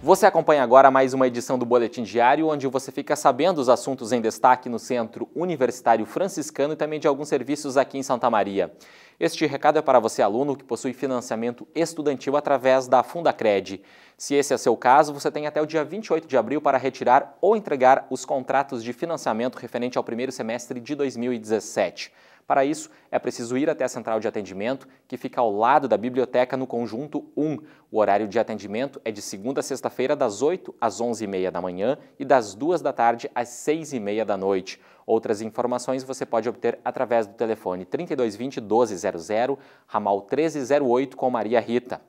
Você acompanha agora mais uma edição do Boletim Diário, onde você fica sabendo os assuntos em destaque no Centro Universitário Franciscano e também de alguns serviços aqui em Santa Maria. Este recado é para você, aluno, que possui financiamento estudantil através da Fundacred. Se esse é seu caso, você tem até o dia 28 de abril para retirar ou entregar os contratos de financiamento referente ao primeiro semestre de 2017. Para isso, é preciso ir até a central de atendimento, que fica ao lado da biblioteca no conjunto 1. O horário de atendimento é de segunda a sexta-feira, das 8 às 11h30 da manhã e das 2 da tarde às 6h30 da noite. Outras informações você pode obter através do telefone 3220 1200, ramal 1308 com Maria Rita.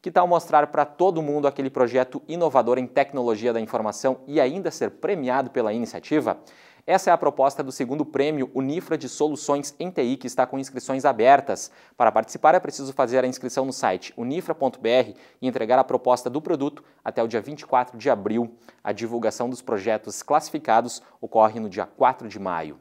Que tal mostrar para todo mundo aquele projeto inovador em tecnologia da informação e ainda ser premiado pela iniciativa? Essa é a proposta do segundo prêmio Unifra de Soluções em TI, que está com inscrições abertas. Para participar, é preciso fazer a inscrição no site unifra.br e entregar a proposta do produto até o dia 24 de abril. A divulgação dos projetos classificados ocorre no dia 4 de maio.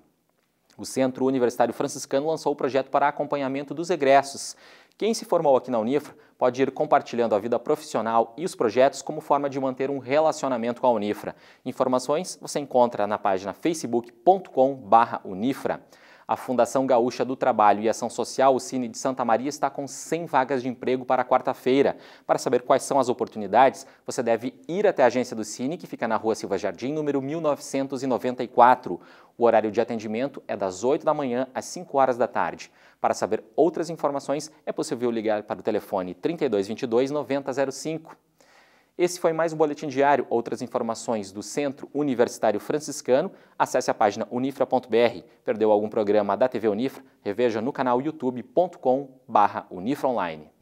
O Centro Universitário Franciscano lançou o projeto para acompanhamento dos egressos. Quem se formou aqui na Unifra pode ir compartilhando a vida profissional e os projetos como forma de manter um relacionamento com a Unifra. Informações você encontra na página facebook.com/unifra. A Fundação Gaúcha do Trabalho e Ação Social, o Cine de Santa Maria, está com 100 vagas de emprego para quarta-feira. Para saber quais são as oportunidades, você deve ir até a agência do Cine, que fica na rua Silva Jardim, número 1994. O horário de atendimento é das 8 da manhã às 5 horas da tarde. Para saber outras informações, é possível ligar para o telefone 3222 9005. Esse foi mais um Boletim Diário. Outras informações do Centro Universitário Franciscano, acesse a página unifra.br. Perdeu algum programa da TV Unifra? Reveja no canal youtube.com/unifraonline.